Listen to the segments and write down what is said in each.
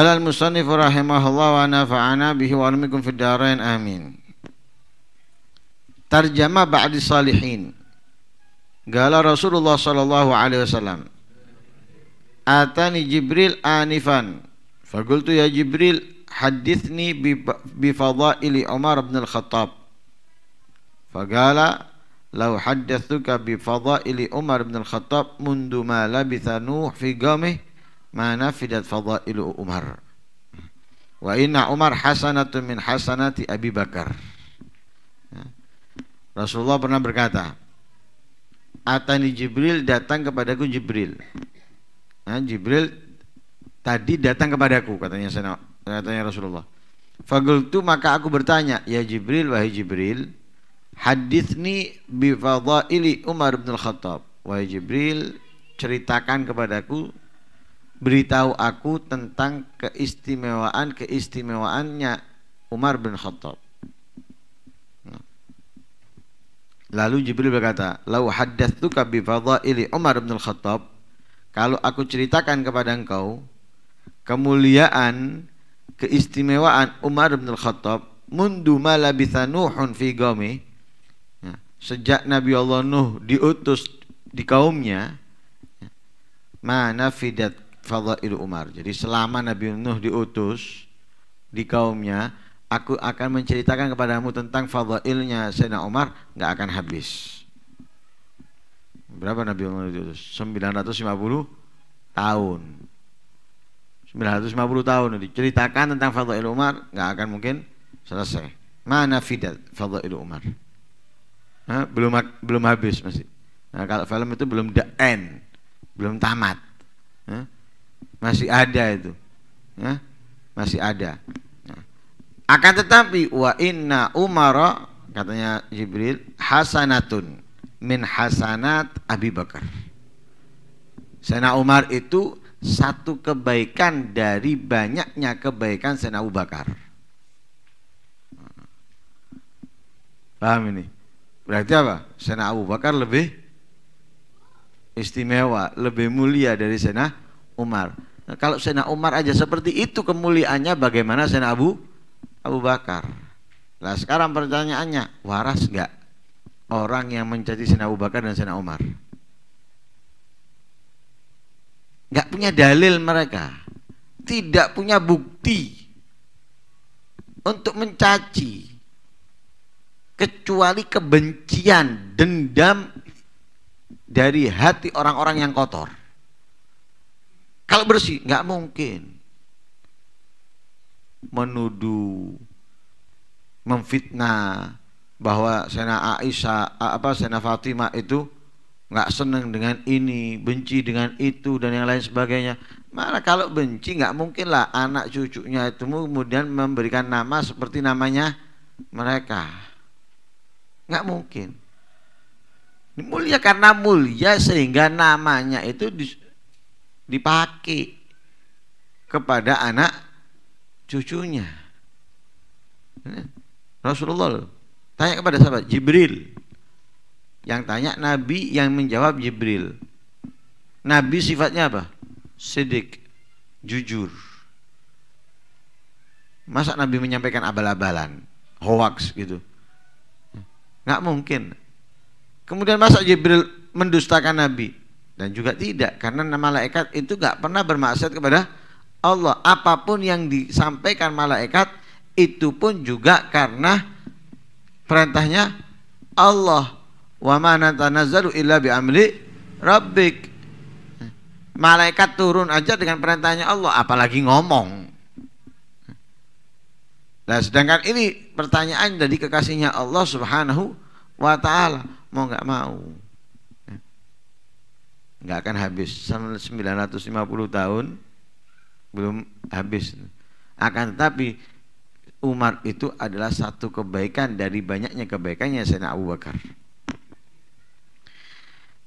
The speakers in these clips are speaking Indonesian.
Qala al-musannif rahimahullah wa nafa'ana bihi wa alamikum fid darain amin. Tarjamah ba'di salihin. Gala Rasulullah sallallahu alaihi wasallam. Atani Jibril anifan. Fagultu ya Jibril hadithni bi fadaili Umar bin al-Khattab. Fagala, law haddathuka bi fadaili Umar bin al-Khattab mundu ma labitha Nuh fi qaumihi mana fidat fadailu Umar. Wa inna Umar hasanatun min hasanati Abi Bakar. Ya. Rasulullah pernah berkata, Atani Jibril datang kepadaku Jibril. Nah, Jibril tadi datang kepadaku katanya sana, katanya Rasulullah. Fagultu maka aku bertanya, ya Jibril wahai Jibril, hadithni bi fadaili Umar bin Khattab. Wahai Jibril, ceritakan kepadaku beritahu aku tentang keistimewaan-keistimewaannya Umar bin Khattab. Lalu Jibril berkata, "Lau haddatsuka bi fadhaili Umar bin Khattab, kalau aku ceritakan kepada engkau kemuliaan, keistimewaan Umar bin Khattab, mundu ma labitha Nuhun fi gaumi." Ya, sejak Nabi Allah Nuh diutus di kaumnya, ya, mana fidat Fadha'il Umar. Jadi selama Nabi Nuh diutus di kaumnya, aku akan menceritakan kepadamu tentang fadhailnya Sayyidina Umar nggak akan habis. Berapa Nabi Nuh diutus? 950 tahun. 950 tahun diceritakan tentang fadhail Umar nggak akan mungkin selesai. Mana fidat fadhail Umar? Hah? belum belum habis masih. Nah, kalau film itu belum the end, belum tamat. Hah? masih ada itu ya masih ada ya. akan tetapi wa inna umara katanya Jibril hasanatun min hasanat Abi Bakar Sena Umar itu satu kebaikan dari banyaknya kebaikan Sena Abu Bakar paham ini berarti apa Sena Abu Bakar lebih istimewa lebih mulia dari Sena Umar Nah, kalau Sena Umar aja seperti itu kemuliaannya bagaimana Sena Abu Abu Bakar? Nah sekarang pertanyaannya waras nggak orang yang menjadi Sena Abu Bakar dan Sena Umar? Nggak punya dalil mereka, tidak punya bukti untuk mencaci kecuali kebencian dendam dari hati orang-orang yang kotor kalau bersih, nggak mungkin. Menuduh, memfitnah bahwa Sena Aisyah, apa Sena Fatimah itu nggak seneng dengan ini, benci dengan itu dan yang lain sebagainya. Mana kalau benci nggak mungkin lah anak cucunya itu kemudian memberikan nama seperti namanya mereka. Nggak mungkin. Mulia karena mulia sehingga namanya itu dipakai kepada anak cucunya. Hmm. Rasulullah tanya kepada sahabat Jibril. Yang tanya Nabi yang menjawab Jibril. Nabi sifatnya apa? Sidik, jujur. Masa Nabi menyampaikan abal-abalan, hoax gitu. Nggak mungkin. Kemudian masa Jibril mendustakan Nabi? dan juga tidak karena malaikat itu nggak pernah bermaksud kepada Allah apapun yang disampaikan malaikat itu pun juga karena perintahnya Allah wa mana illa bi amri rabbik malaikat turun aja dengan perintahnya Allah apalagi ngomong nah sedangkan ini pertanyaan dari kekasihnya Allah subhanahu wa ta'ala mau nggak mau nggak akan habis 950 tahun belum habis akan tetapi Umar itu adalah satu kebaikan dari banyaknya kebaikannya Sayyidina Abu Bakar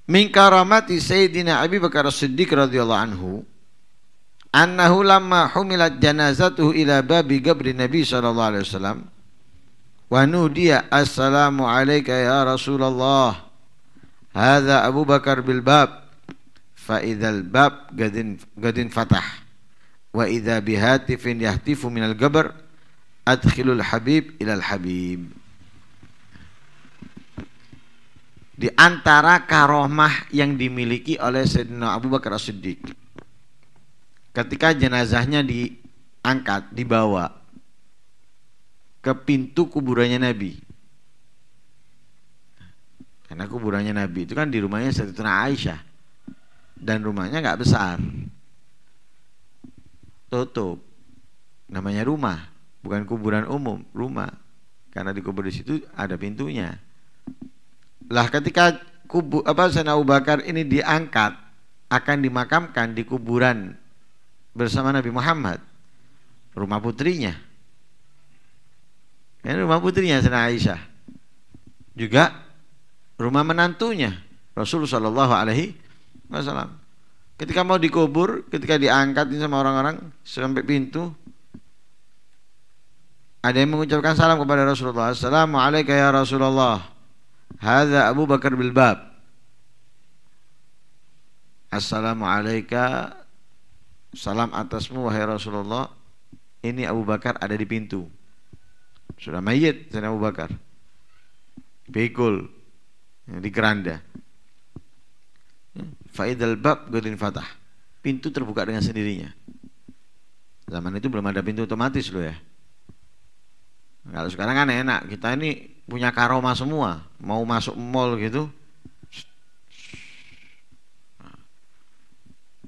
min karamati Sayyidina Abi Bakar Siddiq radhiyallahu anhu annahu lamma humilat janazatuhu ila babi gabri Nabi sallallahu alaihi wasallam wa nudiya assalamu alayka ya Rasulullah hadha Abu Bakar bil bab fa bab gadin gadin fatah wa bi bihatifin yahtifu minal gabr adkhilul habib ilal habib di antara karomah yang dimiliki oleh Sayyidina Abu Bakar As-Siddiq ketika jenazahnya diangkat dibawa ke pintu kuburannya Nabi karena kuburannya Nabi itu kan di rumahnya Sayyidina Aisyah dan rumahnya nggak besar tutup namanya rumah bukan kuburan umum rumah karena dikubur di situ ada pintunya lah ketika kubu apa Sayyidina Abu Bakar ini diangkat akan dimakamkan di kuburan bersama Nabi Muhammad rumah putrinya ini rumah putrinya sena Aisyah juga rumah menantunya Rasulullah Shallallahu Alaihi Wasallam. Ketika mau dikubur, ketika diangkat sama orang-orang sampai pintu, ada yang mengucapkan salam kepada Rasulullah. Assalamualaikum ya Rasulullah. Hada Abu Bakar bil bab. Assalamualaikum Salam atasmu wahai Rasulullah Ini Abu Bakar ada di pintu Sudah mayit Sayyidina Abu Bakar Pikul Di keranda Faidal bab gudin fatah. Pintu terbuka dengan sendirinya. Zaman itu belum ada pintu otomatis loh ya. Kalau sekarang kan enak, kita ini punya karoma semua. Mau masuk mall gitu.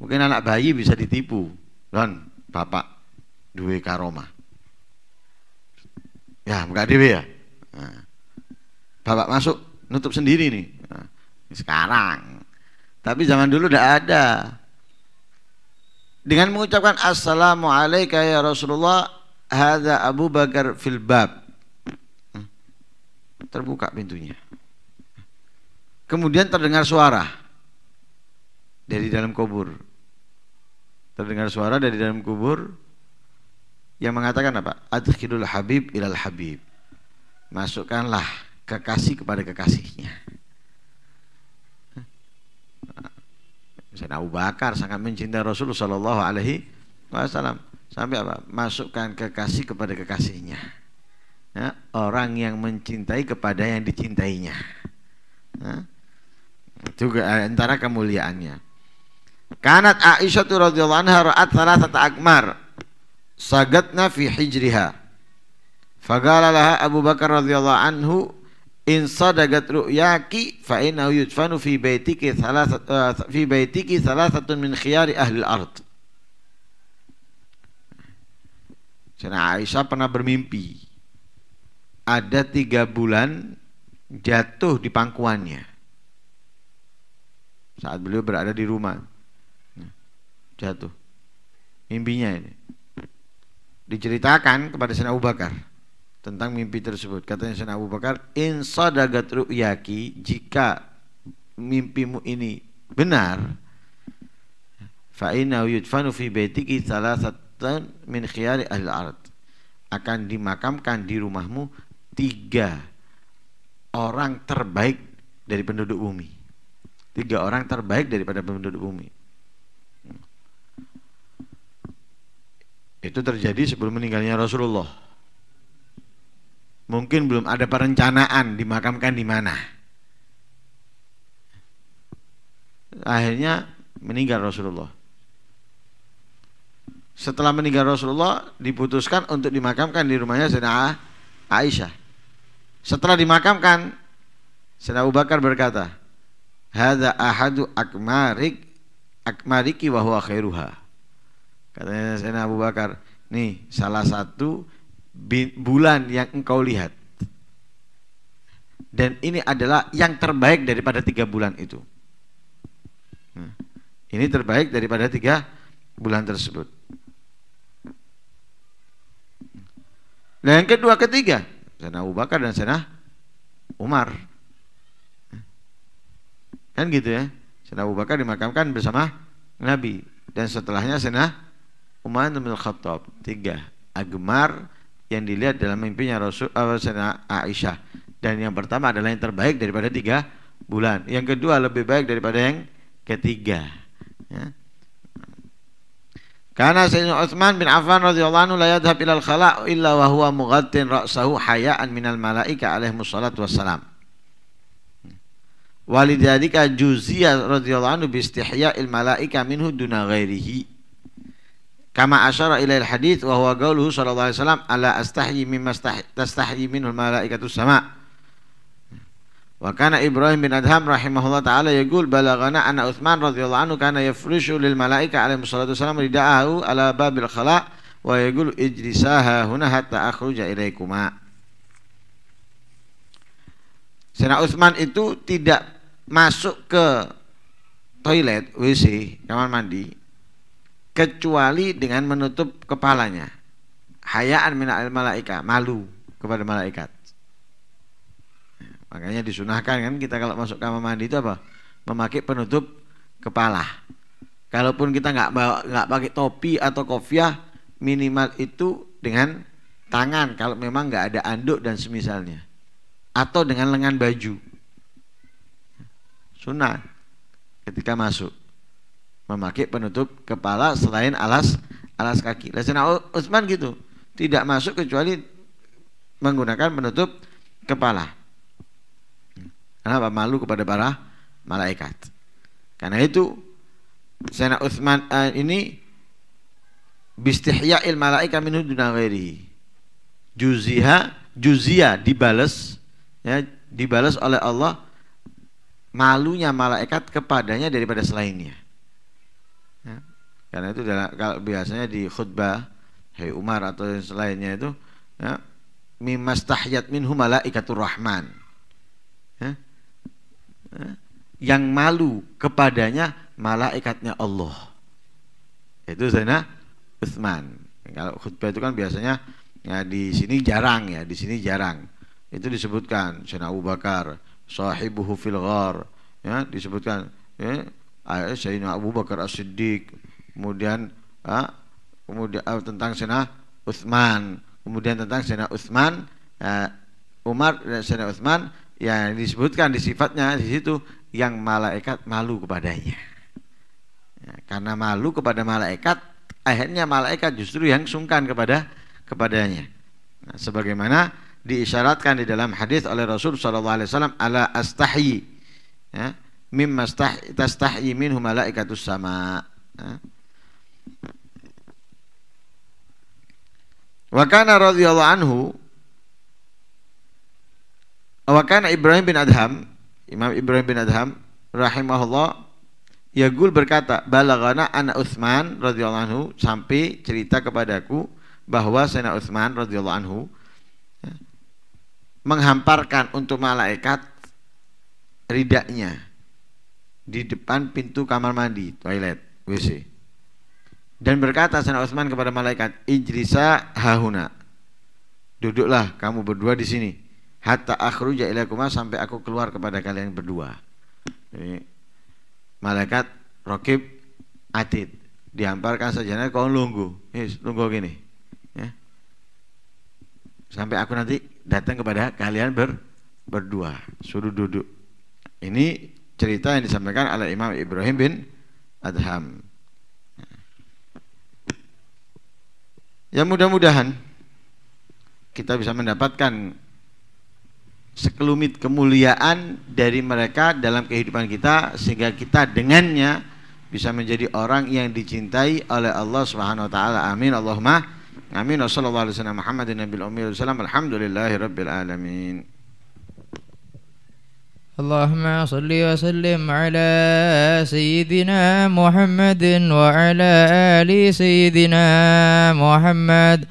Mungkin anak bayi bisa ditipu. Don, bapak duwe karoma. Ya, buka dewe ya. Nah. Bapak masuk nutup sendiri nih. Nah, sekarang tapi zaman dulu tidak ada. Dengan mengucapkan assalamu ya Rasulullah, ada Abu Bakar fil bab. Terbuka pintunya. Kemudian terdengar suara dari dalam kubur. Terdengar suara dari dalam kubur yang mengatakan apa? Adkhilul habib ilal habib. Masukkanlah kekasih kepada kekasihnya Sayyidina Abu Bakar sangat mencintai Rasulullah Shallallahu Alaihi Wasallam sampai apa masukkan kekasih kepada kekasihnya ya, orang yang mencintai kepada yang dicintainya ya, juga eh, antara kemuliaannya kanat Aisyah radhiyallahu anha ra'at thalathata akmar sagatna fi hijriha fagala laha Abu Bakar radhiyallahu anhu in sadagat ru'yaki fa innahu yudfanu fi baitiki salasat uh, eh, fi baitiki thalathatun min khiyari ahli al-ard. Sana Aisyah pernah bermimpi ada tiga bulan jatuh di pangkuannya saat beliau berada di rumah nah, jatuh mimpinya ini diceritakan kepada Sina Abu Bakar tentang mimpi tersebut. Katanya Sayyidina Abu Bakar, "In sadagat ru'yaki, jika mimpimu ini benar, fa inna yudfanu fi baitiki thalathatan min khiyari ahli ard." Akan dimakamkan di rumahmu tiga orang terbaik dari penduduk bumi. Tiga orang terbaik daripada penduduk bumi. Itu terjadi sebelum meninggalnya Rasulullah Mungkin belum ada perencanaan dimakamkan di mana. Akhirnya meninggal Rasulullah. Setelah meninggal Rasulullah diputuskan untuk dimakamkan di rumahnya Sayyidina Aisyah. Setelah dimakamkan Sayyidina Abu Bakar berkata, "Hadza ahadu akmarik akmariki wa huwa khairuha." Katanya Sayyidina Abu Bakar, "Nih salah satu bulan yang engkau lihat. Dan ini adalah yang terbaik daripada tiga bulan itu. Hmm. ini terbaik daripada tiga bulan tersebut. Nah yang kedua ketiga sana Abu Bakar dan sana Umar hmm. kan gitu ya sana Abu Bakar dimakamkan bersama Nabi dan setelahnya sana Umar bin Khattab tiga Agmar yang dilihat dalam mimpinya Rasul eh, Aisyah dan yang pertama adalah yang terbaik daripada tiga bulan yang kedua lebih baik daripada yang ketiga ya. karena Sayyidina Utsman bin Affan radhiyallahu anhu la yadhhab ilal khala illa wa huwa mughattin ra'sahu haya'an minal malaika alaihi wassalatu wassalam walidhalika juziyah radhiyallahu anhu bi istihya'il malaika minhu duna ghairihi Kama asyara ilail hadith wa huwa qauluhu sallallahu alaihi wasallam ala astahyi mimma tastahyi minhu malaikatu sama. Wa kana Ibrahim bin Adham rahimahullah taala yaqul balagana anna Utsman radhiyallahu anhu kana yafrishu lil malaika alaihi salatu wasallam ridaahu ala babil khala wa yaqul ijlisaha huna hatta akhruja ilaikuma. Sena Utsman itu tidak masuk ke toilet WC kamar mandi kecuali dengan menutup kepalanya. Hayaan al malaika, malu kepada malaikat. Makanya disunahkan kan kita kalau masuk kamar mandi itu apa? Memakai penutup kepala. Kalaupun kita nggak nggak pakai topi atau kofiah, minimal itu dengan tangan kalau memang nggak ada anduk dan semisalnya, atau dengan lengan baju. Sunnah ketika masuk memakai penutup kepala selain alas alas kaki. Laksana Utsman gitu, tidak masuk kecuali menggunakan penutup kepala. Kenapa malu kepada para malaikat? Karena itu Sayyidina Utsman uh, ini bistihya'il malaika minhu dunaghairi. Juziha juzia dibales ya dibales oleh Allah malunya malaikat kepadanya daripada selainnya. Karena itu dalam, kalau biasanya di khutbah Hai Umar atau yang selainnya itu ya, mimas tahyat minhu malaikatur rahman ya, ya, yang malu kepadanya malaikatnya Allah itu Zainah Uthman kalau khutbah itu kan biasanya ya, di sini jarang ya di sini jarang itu disebutkan Sayyidina Abu Bakar sahibuhu fil ghar ya disebutkan ya Sayyidina Abu Bakar As-Siddiq kemudian uh, kemudian uh, tentang Sena Utsman kemudian tentang Sena Utsman uh, Umar dan Sena Utsman ya disebutkan di sifatnya di situ yang malaikat malu kepadanya ya, karena malu kepada malaikat akhirnya malaikat justru yang sungkan kepada kepadanya nah, sebagaimana diisyaratkan di dalam hadis oleh Rasul saw ala astahi ya, mimma tastahi minhum malaikatus sama ya. Wa kana radhiyallahu anhu Wa kana Ibrahim bin Adham Imam Ibrahim bin Adham rahimahullah Yagul berkata, balagana anak Utsman radhiyallahu anhu sampai cerita kepadaku bahwa Sayyidina Utsman radhiyallahu anhu ya, menghamparkan untuk malaikat ridaknya di depan pintu kamar mandi, toilet, WC. Dan berkata Sana Utsman kepada malaikat, Ijrisa hahuna." Duduklah kamu berdua di sini. Hatta akhruja ilaikumah sampai aku keluar kepada kalian berdua. Jadi, malaikat Rokib Atid dihamparkan sajana kau nunggu, yes, nunggu gini. Ya. Sampai aku nanti datang kepada kalian ber, berdua, suruh duduk. Ini cerita yang disampaikan oleh Imam Ibrahim bin Adham. Ya mudah-mudahan kita bisa mendapatkan sekelumit kemuliaan dari mereka dalam kehidupan kita sehingga kita dengannya bisa menjadi orang yang dicintai oleh Allah Subhanahu wa taala. Amin. Allahumma amin. Wassallallahu alaihi wasallam Muhammadin nabiyil ummi wasallam. Alhamdulillahirabbil alamin. اللهم صل وسلم على سيدنا محمد وعلى آل سيدنا محمد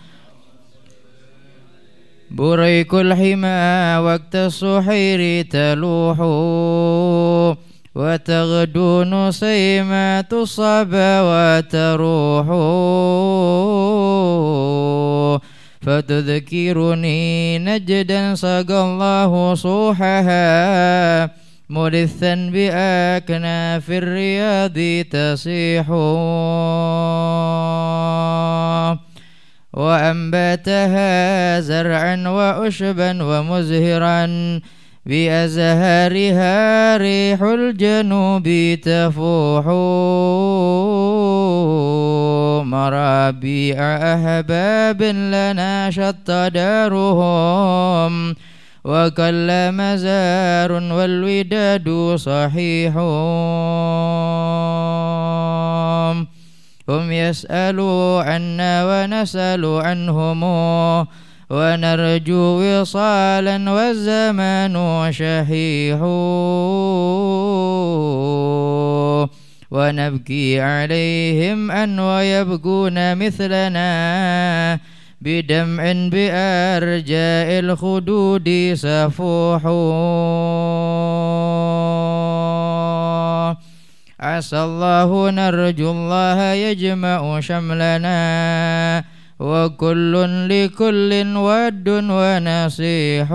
بريك الحمى وقت الصحير تلوح وتغدو نسيمة الصبا وتروح فتذكرني نجدا سقى الله صوحها ملثا بأكناف الرياض تصيح وأنبتها زرعا وأشبا ومزهرا بأزهارها ريح الجنوب تفوح مرابيع أحباب لنا شط دارهم وكل مزار والوداد صحيح هم يسألوا عنا ونسأل عنهم ونرجو وصالا والزمان شحيح ونبكي عليهم أن ويبكون مثلنا بدمع بأرجاء الخدود سفوح عسى الله نرجو الله يجمع شملنا وكل لكل ود ونصيح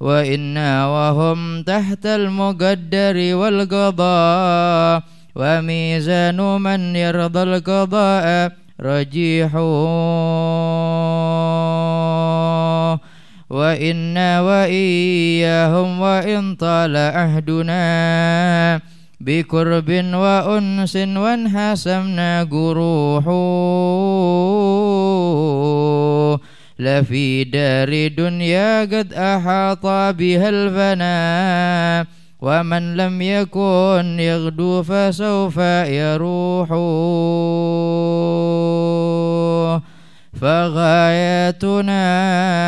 وإنا وهم تحت المقدر والقضاء وميزان من يرضى القضاء رجيح وإنا وإياهم وإن طال عهدنا بقرب وأنس وانحسمنا جروح لفي دار دنيا قد أحاط بها الفناء ومن لم يكن يغدو فسوف يروح فغايتنا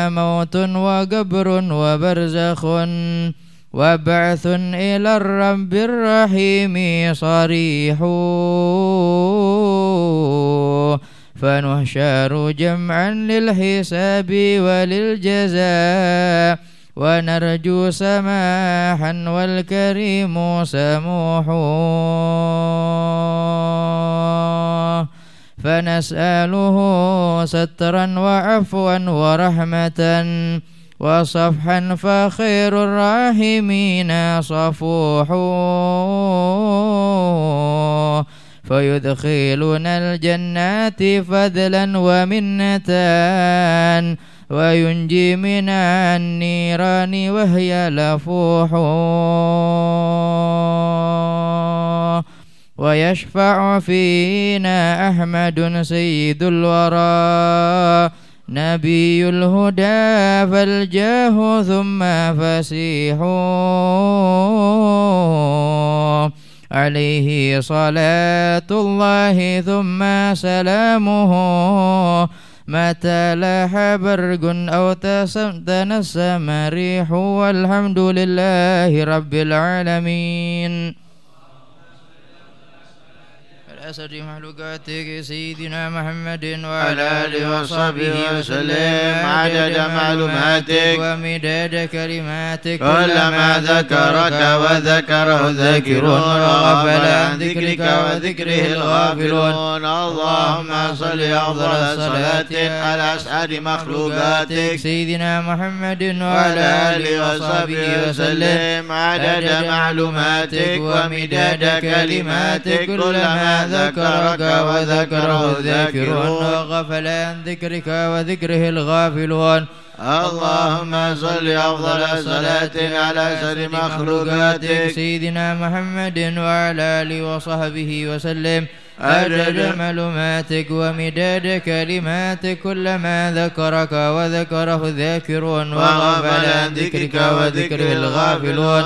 موت وقبر وبرزخ وبعث إلى الرب الرحيم صريح فنحشر جمعا للحساب وللجزاء ونرجو سماحا والكريم سموح فنسأله سترا وعفوا ورحمة وصفحا فخير الراحمين صفوح فيدخلون الجنات فضلا ومنة وينجي من النيران وهي لفوح ويشفع فينا أحمد سيد الورى نبي الهدى فالجاه ثم فسيحوا عليه صلاة الله ثم سلامه متى لاح برق أو تنسم ريح والحمد لله رب العالمين أسر مخلوقاتك سيدنا محمد وعلى آله وصحبه وسلم عدد معلوماتك ومداد كلماتك كلما ذكرك وذكره الذاكرون وغفل عن ذكرك وذكره الغافلون اللهم صل أفضل صلاة على أسعد مخلوقاتك سيدنا محمد وعلى آله وصحبه وسلم عدد معلوماتك ومداد كلماتك كلما ذكرك وذكره الذاكرون وغفل عن ذكرك وذكره الغافلون اللهم صل أفضل صلاة على سر مخلوقاتك سيدنا محمد وعلى آله وصحبه وسلم أجل معلوماتك ومداد كلماتك كلما ذكرك وذكره الذاكرون وغفل عن ذكرك وذكره الغافلون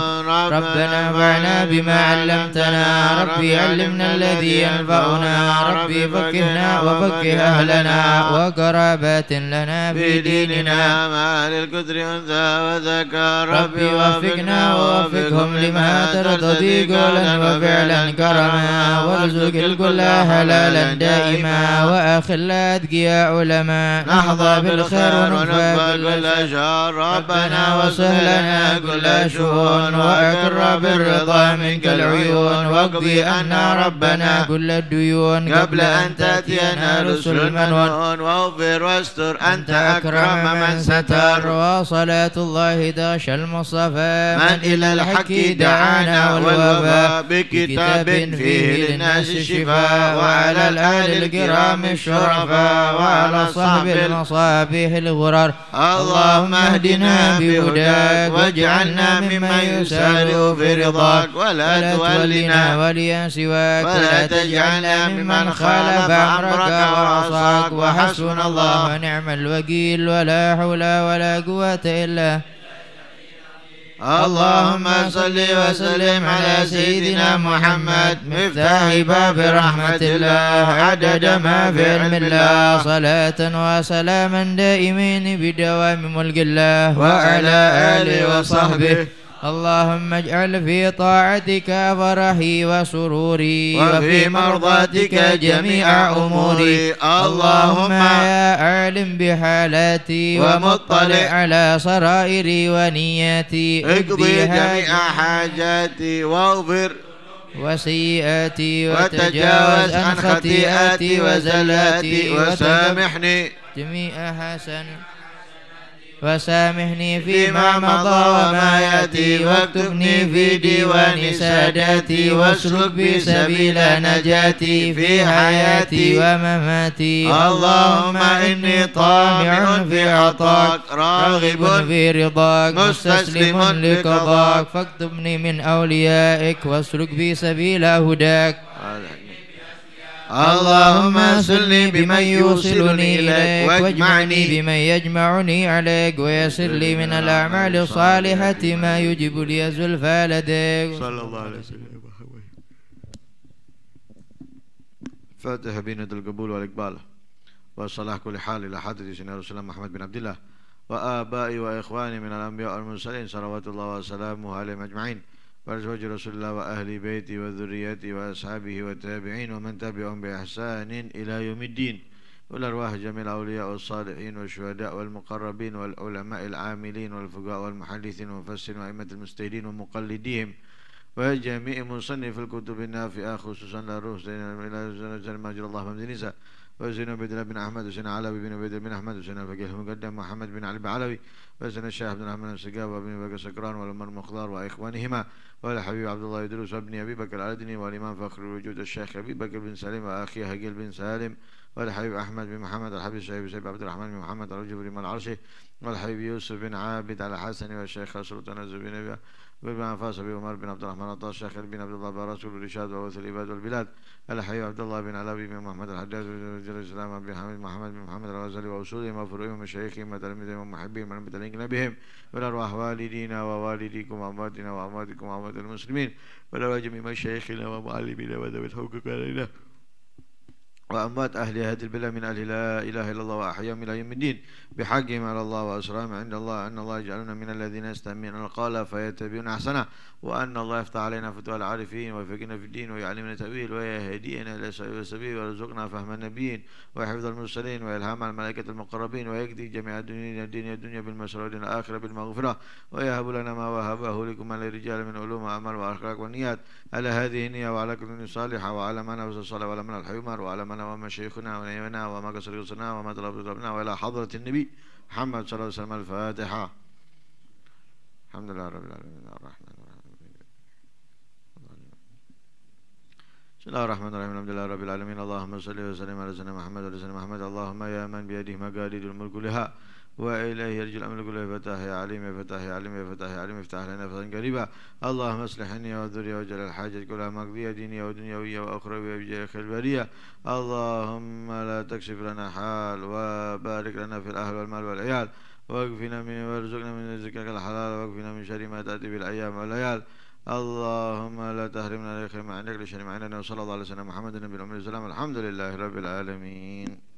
ربنا انفعنا بما علمتنا ربي علمنا الذي ينفعنا ربي فكهنا وفكه أهلنا وقرابات لنا في ديننا ما للكدر أنثى وذكر ربي وفقنا ووفقهم لما ترتضي قولا وفعلا كرما وارزق الكل لا حلالا دائما وأخي يا علماء نحظى بالخير ونقبل بالأشهار ربنا وسهلنا كل شؤون وأكر بالرضا منك العيون واقضي عنا ربنا كل الديون قبل أن تأتينا رسل المنون واغفر واستر أنت أكرم من ستر وصلاة الله داش المصطفى من إلى الحق دعانا والوفاء بكتاب فيه للناس شفاء وعلى الآل الكرام الشرفاء وعلى صحب المصابيح الغرر اللهم اهدنا بهداك واجعلنا ممن يسأل في رضاك ولا تولنا وليا سواك ولا تجعلنا ممن خالف أمرك وعصاك وحسبنا الله ونعم الوكيل ولا حول ولا قوة إلا اللهم صل وسلم على سيدنا محمد مفتاح باب رحمة الله عدد ما في علم الله صلاة وسلاما دائمين بدوام ملك الله وعلى آله وصحبه اللهم اجعل في طاعتك فرحي وسروري وفي مرضاتك جميع أموري اللهم يا أعلم بحالاتي ومطلع على سرائري ونياتي اقضي جميع حاجاتي واغفر وسيئاتي وتجاوز عن خطيئاتي وزلاتي وسامحني جميع حسناتي وسامحني فيما مضى وما يأتي واكتبني في ديوان ساداتي واسلك بي سبيل نجاتي في حياتي ومماتي اللهم إني طامع في عطاك راغب في رضاك مستسلم لقضاك فاكتبني من أوليائك واسلك بي سبيل هداك اللهم صل بمن يوصلني إليك واجمعني بمن يجمعني عليك ويسر لي من الأعمال الصالحة ما يجب لي زلفى لديك صلى الله عليه وسلم فاتح بينة القبول والإقبال والصلاة كل حال إلى حضرة سيدنا رسول الله محمد بن عبد الله وآبائي وإخواني من الأنبياء والمرسلين صلوات الله وسلامه عليهم أجمعين وأزواج رسول الله وأهل بيتي وذرياتي وأصحابه والتابعين ومن تبعهم بإحسان إلى يوم الدين والأرواح جميع الأولياء والصالحين والشهداء والمقربين والعلماء العاملين والفقهاء والمحدثين والمفسرين وأئمة المستهدين ومقلديهم وجميع مصنف الكتب النافعة خصوصا للروح روح زين المجرى اللهم وزين بدر بن أحمد وزين علوي بن بدر بن أحمد وزين فقيه المقدم محمد بن علي بن علوي وزين الشيخ عبد الرحمن السقاف وابن بكر سكران والأمر مقدار وإخوانهما والحبيب عبد الله يدرس وابن أبي بكر العدني والإمام فخر الوجود الشيخ أبي بكر بن سليم وأخيه هجيل بن سالم والحبيب أحمد بن محمد الحبيب الشيخ سعيد عبد الرحمن بن محمد الجبري بن العرشي والحبيب يوسف بن عابد على حسن والشيخ سلطان الزبيني بن عفاس أبي عمر بن عبد الرحمن الطاس شيخ بن عبد الله بن رسول الرشاد ووث العباد والبلاد الحي عبد الله بن علوي بن محمد الحجاج وزير الإسلام بن حميد محمد بن محمد الغزالي وأصولهم وفروعهم ومشايخهم وتلاميذهم ومحبهم ومتلين بهم والأرواح والدينا ووالديكم وأمواتنا وأمواتكم وأموات المسلمين والأرواح جميع مشايخنا ومعلمينا وذوي الحقوق علينا وأموات أهل هذه البلاد من أهل لا إله إلا الله وأحياهم إلى يوم الدين بحقهم على الله وأسرهم عند الله أن الله يجعلنا من الذين يستمعون القول فيتبعون أحسنه وأن الله يفتح علينا فتوى العارفين ويفقنا في الدين ويعلمنا تأويل ويهدينا إلى سبيل السبيل ويرزقنا فهم النبيين وحفظ المرسلين ويلهم الملائكة المقربين ويقضي جميع الدنيا الدنيا الدنيا بالمسرور الآخرة بالمغفرة ويهب لنا ما وهبه لكم الرجال من علوم وأعمال وأخلاق ونيات على هذه النية وعلى كل صالحة وعلى من أوصى الصلاة وعلى من الحمار وعلى من شيخنا وما قصر ومقص وما طلب ربنا وإلى حضرة النبي محمد صلى الله عليه وسلم الفاتحة الحمد لله رب العالمين الرحمن بسم الله الرحمن الرحيم الحمد لله رب العالمين اللهم صل وسلم على سيدنا محمد وعلى سيدنا محمد اللهم يا من بيده مقاليد الملك لها وإليه يرجو الأمل يقول فتاه يا عليم يا فتاه يا عليم يا فتاه يا عليم افتح لنا فتحا قريبا اللهم اصلحني وذري وجل الحاجة كلها مقضية دينية ودنيوية وأخروية بجاه البرية اللهم لا تكشف لنا حال وبارك لنا في الأهل والمال والعيال واكفنا من وارزقنا من رزقك الحلال واكفنا من شر ما تأتي في الأيام والليال اللهم لا تحرمنا خير ما عندك لشر ما عندنا وصلى الله على سيدنا محمد النبي الأمي والسلام الحمد لله رب العالمين